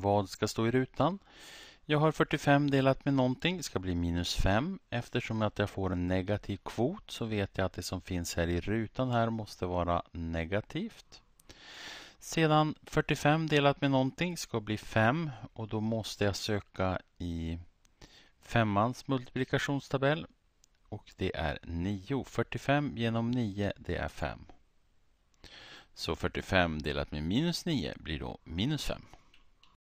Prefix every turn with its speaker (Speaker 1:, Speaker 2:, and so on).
Speaker 1: Vad ska stå i rutan? Jag har 45 delat med någonting, Det ska bli minus 5. Eftersom att jag får en negativ kvot så vet jag att det som finns här i rutan här måste vara negativt. Sedan 45 delat med någonting ska bli 5 och då måste jag söka i femmans multiplikationstabell och det är 9. 45 genom 9 det är 5. Så 45 delat med minus 9 blir då minus 5.